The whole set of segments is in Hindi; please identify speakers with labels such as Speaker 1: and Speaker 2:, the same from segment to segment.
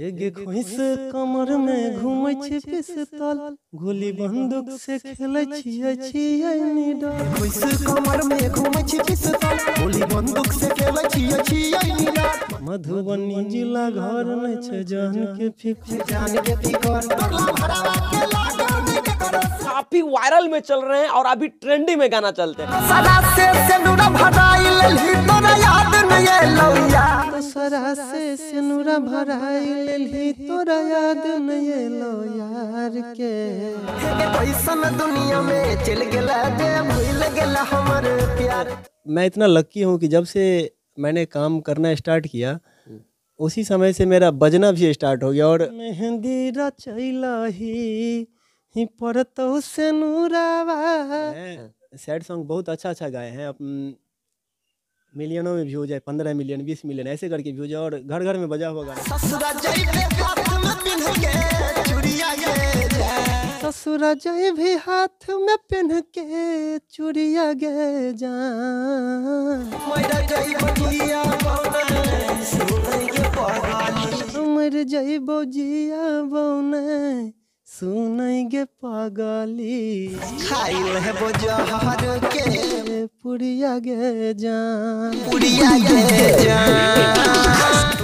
Speaker 1: हेगे खोइस कमर में घूमै छै पिस्तौल गोली बंदूक से खेलै छियै छियै निडर खोइस कमर में घूमै छै पिस्तौल गोली बंदूक से खेलै छियै छियै निडर मधुबनी जिला घर में छै जान के फिकर जान के फिकर पगला भरावा
Speaker 2: के लाग काफी वायरल में चल रहे हैं और अभी ट्रेंडी में गाना चलते हैं
Speaker 3: मैं इतना लक्की हूँ कि जब से मैंने काम करना स्टार्ट किया उसी समय से मेरा बजना भी स्टार्ट हो गया और
Speaker 1: मेहंदी रचला ही ही पड़तो से नूरावा
Speaker 3: सैड सॉन्ग बहुत अच्छा अच्छा गाए हैं अब हम्म, मिलियनों में व्यूज है पंद्रह मिलियन बीस मिलियन ऐसे करके व्यूज है और घर घर में बजा हुआ गाना ससुरा
Speaker 1: जय भी हाथ में पहन के चुड़िया गए जा मर जाई सुनेंगे पागली खाई है बजार के पुड़िया गे जान पुड़िया गे जान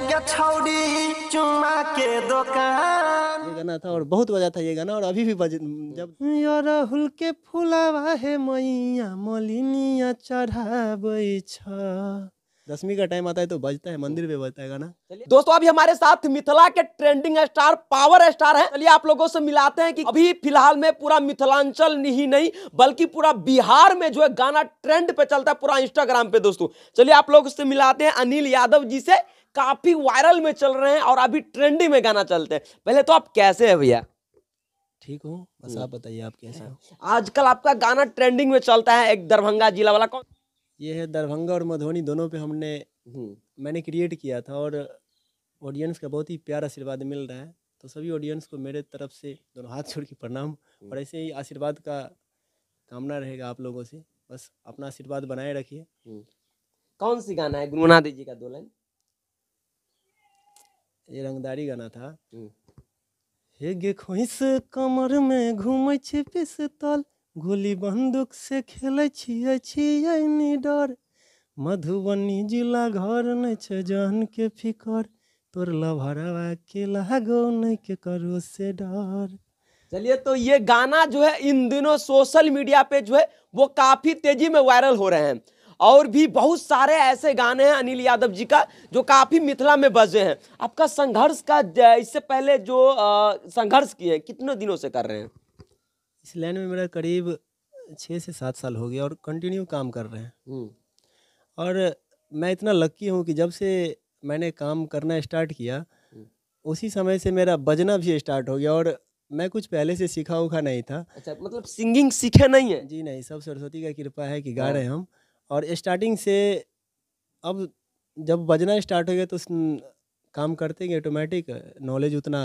Speaker 1: गया छौड़ी चुमा के दुकान
Speaker 3: ये गाना था और बहुत बजा था ये गाना और अभी भी बज जब
Speaker 1: राहुल के फुलावा है मैया मोलिनिया चढ़ाबै
Speaker 3: छ दसवीं का टाइम आता है तो बजता है मंदिर में बजता है गाना दोस्तों अभी
Speaker 1: हमारे
Speaker 2: साथ मिथिला के ट्रेंडिंग स्टार पावर स्टार हैं चलिए आप लोगों से मिलाते हैं कि अभी फिलहाल में पूरा मिथिलांचल ही नहीं बल्कि पूरा बिहार में जो है गाना ट्रेंड पे चलता है पूरा इंस्टाग्राम पे दोस्तों चलिए आप लोग से मिलाते हैं अनिल यादव जी से काफी वायरल में चल रहे हैं और अभी ट्रेंडिंग में गाना चलते हैं पहले तो आप कैसे हैं भैया
Speaker 3: ठीक हूँ बस हम्म। आप बताइए आप कैसे हो
Speaker 2: आजकल आपका गाना ट्रेंडिंग में चलता है एक दरभंगा जिला वाला कौन
Speaker 3: ये है दरभंगा और मधुबनी दोनों पे हमने हम्म। मैंने क्रिएट किया था और ऑडियंस का बहुत ही प्यार आशीर्वाद मिल रहा है तो सभी ऑडियंस को मेरे तरफ से दोनों हाथ छोड़ के प्रणाम हम्म। और ऐसे ही आशीर्वाद का कामना रहेगा आप लोगों से बस अपना आशीर्वाद बनाए रखिए
Speaker 2: कौन सी गाना है गुनगुना दीजिएगा
Speaker 3: दो लाइन ये रंगदारी गाना था हेगे हम्म। खोइस
Speaker 1: कमर में घूमे छी पिस्तौल गोली बंदूक से खेले छिए छिए निडर मधुबनी जिला घर न छ जान के फिकर तोर लभरवा के लागो न के करो से डर चलिए तो ये गाना
Speaker 2: जो है इन दिनों सोशल मीडिया पे जो है वो काफी तेजी में वायरल हो रहे हैं और भी बहुत सारे ऐसे गाने हैं अनिल यादव जी का जो काफ़ी मिथिला में बजे हैं आपका संघर्ष का इससे पहले जो संघर्ष किए हैं कितने दिनों से कर रहे हैं
Speaker 3: इस लाइन में मेरा करीब छः से सात साल हो गया और कंटिन्यू काम कर रहे हैं हम्म। और मैं इतना लक्की हूँ कि जब से मैंने काम करना स्टार्ट किया हम्म। उसी समय से मेरा बजना भी स्टार्ट हो गया और मैं कुछ पहले से सीखा उखा नहीं था अच्छा मतलब सिंगिंग सीखे नहीं है जी नहीं सब सरस्वती का कृपा है कि गा रहे हाँ। हम और स्टार्टिंग से अब जब बजना स्टार्ट हो गया तो काम करते गए ऑटोमेटिक नॉलेज उतना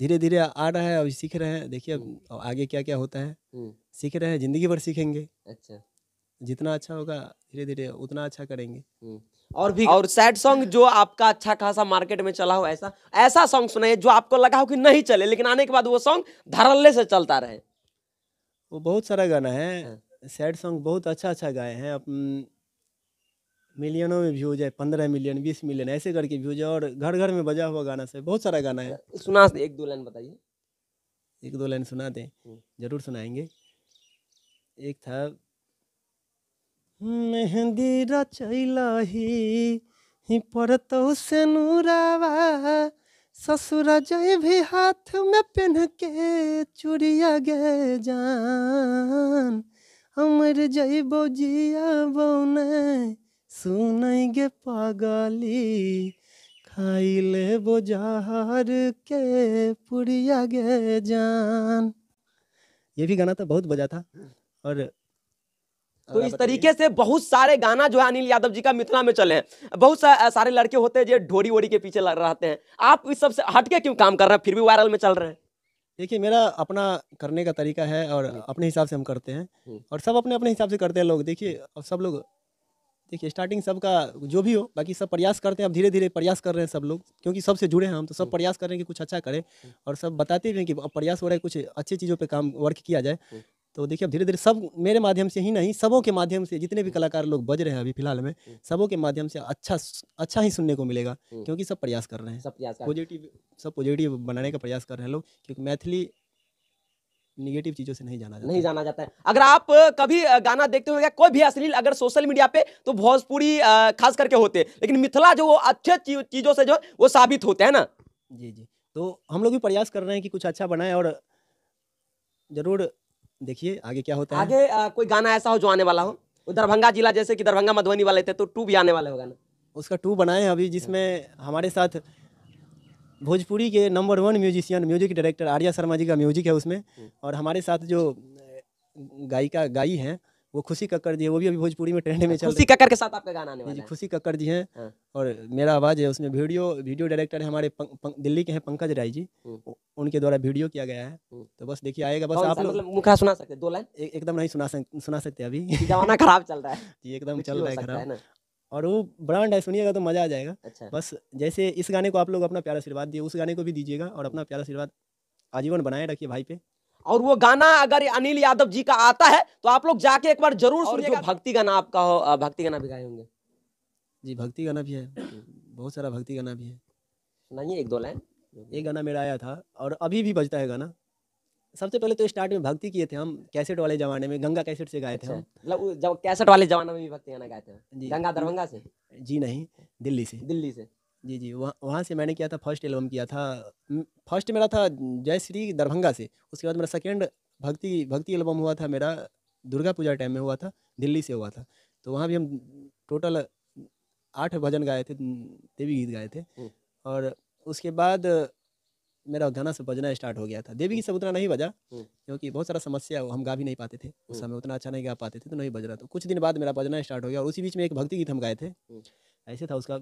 Speaker 3: धीरे धीरे आ रहा है अब सीख रहे हैं देखिए अब हम्म। आगे क्या क्या होता है हम्म। सीख रहे हैं जिंदगी भर सीखेंगे अच्छा जितना अच्छा होगा धीरे धीरे उतना अच्छा करेंगे हम्म। और भी और
Speaker 2: सैड सॉन्ग जो आपका अच्छा खासा मार्केट में चला हो ऐसा ऐसा सॉन्ग सुनाइए जो आपको लगा हो कि नहीं चले लेकिन आने के बाद वो सॉन्ग धरल्ले से चलता रहे
Speaker 3: वो बहुत सारा गाना है हाँ। सैड सॉन्ग बहुत अच्छा अच्छा गाए हैं मिलियनों में व्यूज है पंद्रह मिलियन बीस मिलियन ऐसे करके व्यूज है और घर घर में बजा हुआ गाना से बहुत सारा गाना है सुना एक दो लाइन बताइए एक दो लाइन सुना दें हम्म। जरूर सुनाएंगे एक था मेहंदी
Speaker 1: रचैलही पड़तो से नूरावा ससुर जय भी हाथ में पहन के चुड़िया गे जान हमर जइबो जियाबो नहीं पागली खाई लेबो के पुड़िया गे जान
Speaker 3: ये भी गाना तो बहुत बजा था और तो इस तरीके
Speaker 2: से बहुत सारे गाना जो है अनिल यादव जी का मिथिला में चले हैं बहुत सा, सारे लड़के होते हैं जो ढोरी वोरी के पीछे लग रहते हैं आप इस सबसे हटके क्यों काम कर रहे हैं फिर भी वायरल में चल रहे हैं
Speaker 3: देखिए मेरा अपना करने का तरीका है और अपने हिसाब से हम करते हैं और सब अपने अपने हिसाब से करते हैं लोग देखिए और सब लोग देखिए स्टार्टिंग सबका जो भी हो बाकी सब प्रयास करते हैं अब धीरे धीरे प्रयास कर रहे हैं सब लोग क्योंकि सबसे जुड़े हैं हम तो सब प्रयास कर रहे हैं कि कुछ अच्छा करें और सब बताते भी हैं कि अब प्रयास हो रहा है कुछ अच्छी चीज़ों पे काम वर्क किया जाए तो देखिए अब धीरे धीरे सब मेरे माध्यम से ही नहीं सबों के माध्यम से जितने भी कलाकार लोग बज रहे हैं अभी फिलहाल में सबों के माध्यम से अच्छा अच्छा ही सुनने को मिलेगा क्योंकि सब प्रयास कर रहे हैं सब प्रयास पॉजिटिव सब पॉजिटिव बनाने का प्रयास कर रहे हैं लोग क्योंकि मैथिली निगेटिव चीजों से नहीं जाना जाता नहीं
Speaker 2: जाना जाता है अगर आप कभी गाना देखते हो कोई भी अश्लील अगर सोशल मीडिया पे तो भोजपुरी खास करके होते हैं लेकिन मिथिला जो वो अच्छे चीजों से जो वो साबित होते हैं ना
Speaker 3: जी जी तो हम लोग भी प्रयास कर रहे हैं कि कुछ अच्छा बनाए और जरूर देखिए आगे क्या होता है आगे
Speaker 2: आ, कोई गाना ऐसा हो जो आने वाला हो दरभंगा जिला जैसे कि दरभंगा मधुबनी
Speaker 3: वाले थे तो टू भी आने वाला हो ना उसका टू बनाए हैं अभी जिसमें हमारे साथ भोजपुरी के number one musician music director Arya Sharma ji का म्यूजिक है उसमें हम्म। और हमारे साथ जो गायिका गाई हैं वो खुशी कक्कर जी है वो भी अभी भोजपुरी में ट्रेंड में चल खुशी कक्कर के साथ आपका गाना आने वाला है खुशी कक्कर जी हैं हाँ। और मेरा आवाज़ है उसमें वीडियो वीडियो डायरेक्टर है हमारे पंक, पंक, दिल्ली के हैं पंकज राय जी हम्म। उनके द्वारा वीडियो किया गया है हम्म। तो बस देखिए आएगा बस आप लोग मतलब मुखा सुना सकते दो लाइन एकदम नहीं सुना सुना सकते अभी जमाना खराब चल रहा है जी एकदम चल रहा है खराब और वो ब्रांड है सुनिएगा तो मज़ा आ जाएगा अच्छा। बस जैसे इस गाने को आप लोग अपना प्यारा आशीर्वाद दिए उस गाने को भी दीजिएगा और अपना प्यारा आशीर्वाद आजीवन बनाए रखिए भाई पे और वो गाना
Speaker 2: अगर अनिल यादव जी का आता है तो आप लोग जाके एक बार जरूर सुनिए जो भक्ति गाना आपका हो भक्ति गाना भी
Speaker 3: गाए होंगे जी भक्ति गाना भी है बहुत सारा भक्ति गाना भी है सुनाइए एक दो लाइन ये गाना मेरा आया था और अभी भी बजता है गाना सबसे पहले तो स्टार्ट में भक्ति किए थे हम कैसेट वाले जमाने में गंगा कैसेट से गाए थे अच्छा, हम
Speaker 2: मतलब जब कैसेट वाले जमाने में भी भक्ति गाना गाए
Speaker 3: थे गंगा दरभंगा से जी नहीं दिल्ली से दिल्ली से जी, जी, वहाँ वहाँ से मैंने किया था फर्स्ट एल्बम किया था फर्स्ट मेरा था जयश्री दरभंगा से, उसके बाद मेरा सेकेंड भक्ति भक्ति एल्बम हुआ था मेरा दुर्गा पूजा टाइम में हुआ था, दिल्ली से हुआ था। तो वहाँ भी हम टोटल आठ भजन गाए थे देवी गीत गाए थे और उसके बाद मेरा गाना सब बजना स्टार्ट हो गया था। देवी गीत सब उतना नहीं बजा क्योंकि बहुत सारा समस्या हम गा भी नहीं पाते थे, उस समय उतना अच्छा नहीं गा पाते थे, तो नहीं बज रहा था। कुछ दिन बाद मेरा बजना स्टार्ट हो गया और उसी बीच में एक भक्ति गीत हम गाए थे। ऐसे था उसका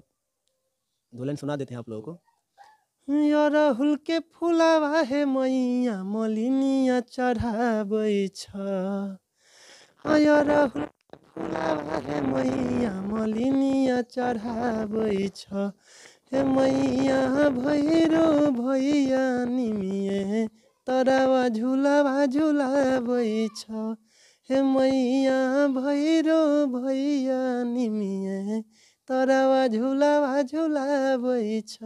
Speaker 3: दुल्हन सुना देते हैं आप लोगों
Speaker 1: को यो राहुल के फुलावा है मैया मलिनिया चढ़ाबै छ राहुल फुलावा है मैया मलिनिया चढ़ाबै छ हे मैया भैरो भैया निमिए तरावा झुलावा झुलाबै छ हे मैया भैरो भैया निमिए झूला झूलावा झूलावै छ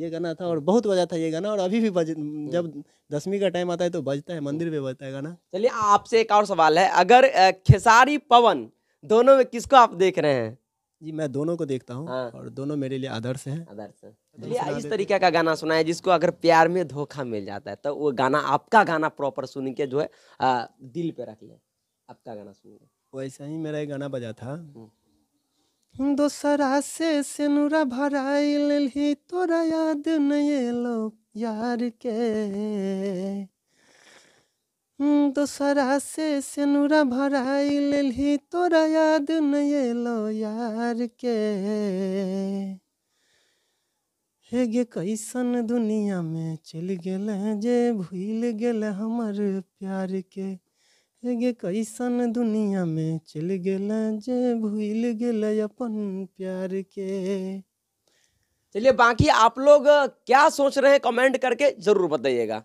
Speaker 3: ये गाना था और बहुत बजा था ये गाना और अभी भी बज हम्म। जब दसवीं का टाइम आता है तो बजता है मंदिर में बजता है गाना चलिए आपसे एक और सवाल है अगर खेसारी पवन दोनों में किसको आप देख रहे हैं जी मैं दोनों को देखता हूँ हाँ। और दोनों मेरे लिए आदर्श हैं आदर्श चलिए इस
Speaker 2: तरीके का गाना सुना है जिसको अगर प्यार में धोखा मिल जाता है तो वो गाना आपका गाना प्रॉपर सुन के जो है
Speaker 3: दिल पे रख ले आपका गाना सुनिए वैसा ही मेरा एक गाना बजा था हम्म।
Speaker 1: दोसरा से सिनुरा भराई लेली तोरा याद नहीं एलो यार के दोसरा से सिनुरा भराई लेली तोरा याद नहीं एलो यार के हे गे कैसन दुनिया में चल गए जे भूल गए हमर प्यार के ये कैसन दुनिया में चल गए जे भूल गए अपन प्यार के चलिए बाकी आप लोग
Speaker 2: क्या सोच रहे हैं कमेंट करके जरूर बताइएगा